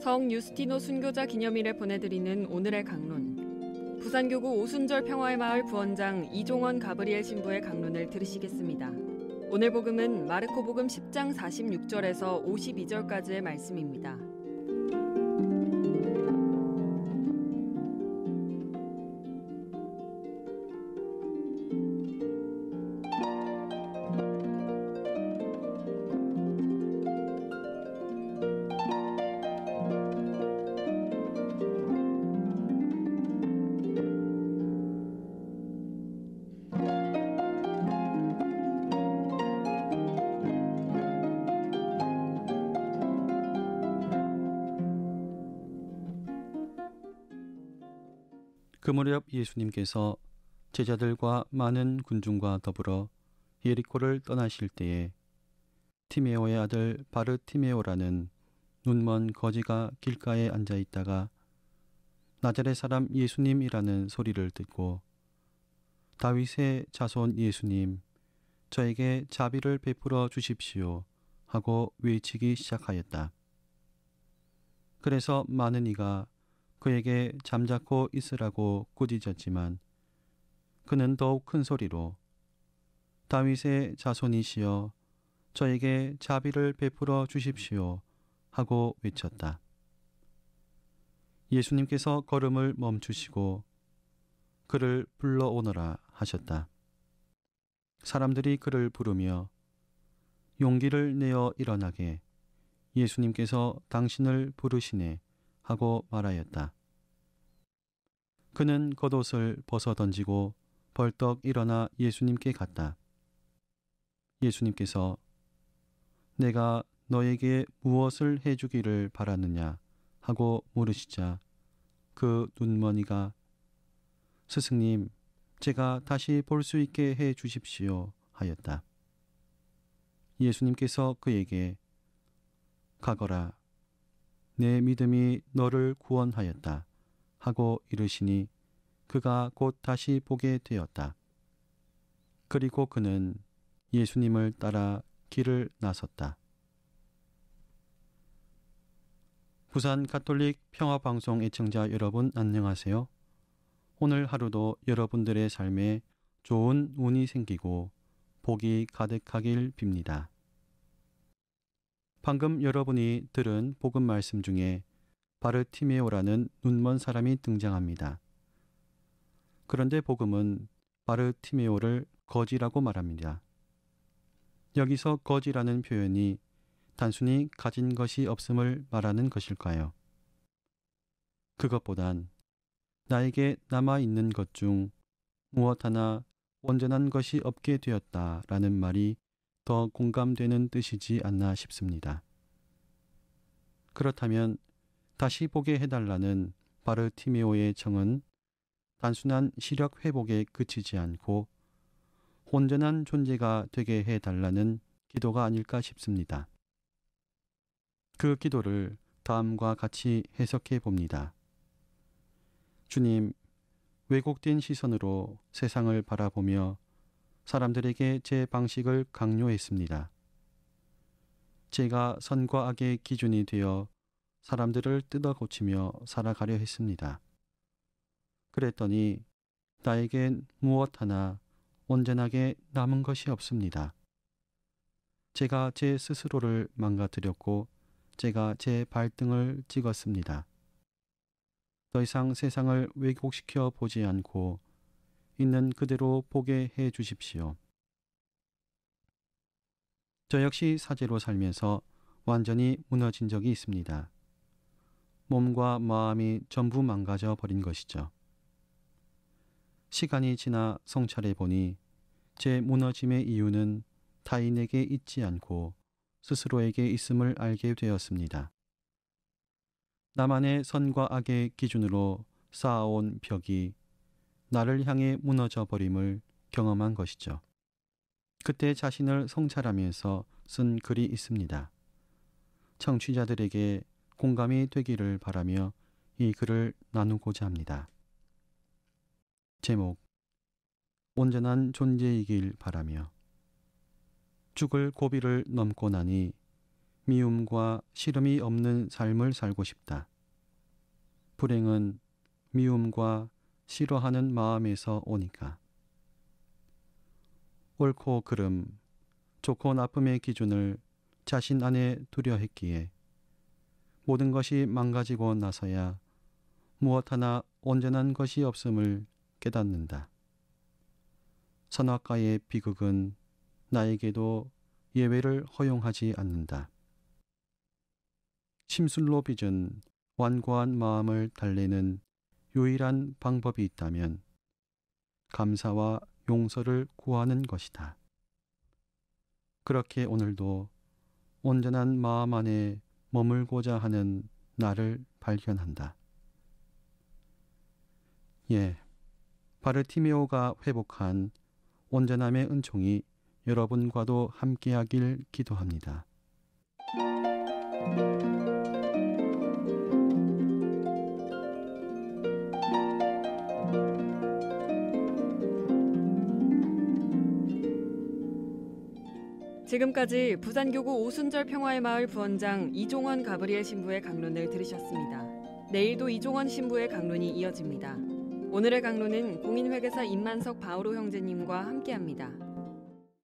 성 유스티노 순교자 기념일에 보내드리는 오늘의 강론. 부산교구 오순절 평화의 마을 부원장 이종원 가브리엘 신부의 강론을 들으시겠습니다. 오늘 복음은 마르코 복음 10장 46절에서 52절까지의 말씀입니다. 그 무렵 예수님께서 제자들과 많은 군중과 더불어 예리코를 떠나실 때에 티메오의 아들 바르티메오라는 눈먼 거지가 길가에 앉아 있다가 나자렛 사람 예수님이라는 소리를 듣고 다윗의 자손 예수님 저에게 자비를 베풀어 주십시오 하고 외치기 시작하였다. 그래서 많은 이가 그에게 잠자코 있으라고 꾸짖었지만 그는 더욱 큰 소리로 다윗의 자손이시여 저에게 자비를 베풀어 주십시오 하고 외쳤다. 예수님께서 걸음을 멈추시고 그를 불러오너라 하셨다. 사람들이 그를 부르며 용기를 내어 일어나게 예수님께서 당신을 부르시네 하고 말하였다. 그는 겉옷을 벗어 던지고 벌떡 일어나 예수님께 갔다. 예수님께서 내가 너에게 무엇을 해주기를 바라느냐 하고 물으시자 그 눈머니가 스승님, 제가 다시 볼 수 있게 해 주십시오 하였다. 예수님께서 그에게 가거라. 내 믿음이 너를 구원하였다 하고 이르시니 그가 곧 다시 보게 되었다. 그리고 그는 예수님을 따라 길을 나섰다. 부산 가톨릭 평화방송 애청자 여러분 안녕하세요. 오늘 하루도 여러분들의 삶에 좋은 운이 생기고 복이 가득하길 빕니다. 방금 여러분이 들은 복음 말씀 중에 바르티메오라는 눈먼 사람이 등장합니다. 그런데 복음은 바르티메오를 거지라고 말합니다. 여기서 거지라는 표현이 단순히 가진 것이 없음을 말하는 것일까요? 그것보단 나에게 남아있는 것 중 무엇 하나 온전한 것이 없게 되었다 라는 말이 더 공감되는 뜻이지 않나 싶습니다. 그렇다면 다시 보게 해달라는 바르티메오의 청은 단순한 시력 회복에 그치지 않고 온전한 존재가 되게 해달라는 기도가 아닐까 싶습니다. 그 기도를 다음과 같이 해석해 봅니다. 주님, 왜곡된 시선으로 세상을 바라보며 사람들에게 제 방식을 강요했습니다. 제가 선과 악의 기준이 되어 사람들을 뜯어 고치며 살아가려 했습니다. 그랬더니 나에겐 무엇 하나 온전하게 남은 것이 없습니다. 제가 제 스스로를 망가뜨렸고 제가 제 발등을 찍었습니다. 더 이상 세상을 왜곡시켜 보지 않고 있는 그대로 보게 해 주십시오. 저 역시 사제로 살면서 완전히 무너진 적이 있습니다. 몸과 마음이 전부 망가져 버린 것이죠. 시간이 지나 성찰해 보니 제 무너짐의 이유는 타인에게 있지 않고 스스로에게 있음을 알게 되었습니다. 나만의 선과 악의 기준으로 쌓아온 벽이 나를 향해 무너져 버림을 경험한 것이죠. 그때 자신을 성찰하면서 쓴 글이 있습니다. 청취자들에게 공감이 되기를 바라며 이 글을 나누고자 합니다. 제목 온전한 존재이길 바라며 죽을 고비를 넘고 나니 미움과 시름이 없는 삶을 살고 싶다. 불행은 미움과 싫어하는 마음에서 오니까. 옳고 그름, 좋고 나쁨의 기준을 자신 안에 두려 했기에 모든 것이 망가지고 나서야 무엇 하나 온전한 것이 없음을 깨닫는다. 선악과의 비극은 나에게도 예외를 허용하지 않는다. 심술로 빚은 완고한 마음을 달래는 유일한 방법이 있다면 감사와 용서를 구하는 것이다. 그렇게 오늘도 온전한 마음 안에 머물고자 하는 나를 발견한다. 예, 바르티메오가 회복한 온전함의 은총이 여러분과도 함께하길 기도합니다. 지금까지 부산교구 오순절 평화의 마을 부원장 이종원 가브리엘 신부의 강론을 들으셨습니다. 내일도 이종원 신부의 강론이 이어집니다. 오늘의 강론은 공인회계사 임만석 바오로 형제님과 함께합니다.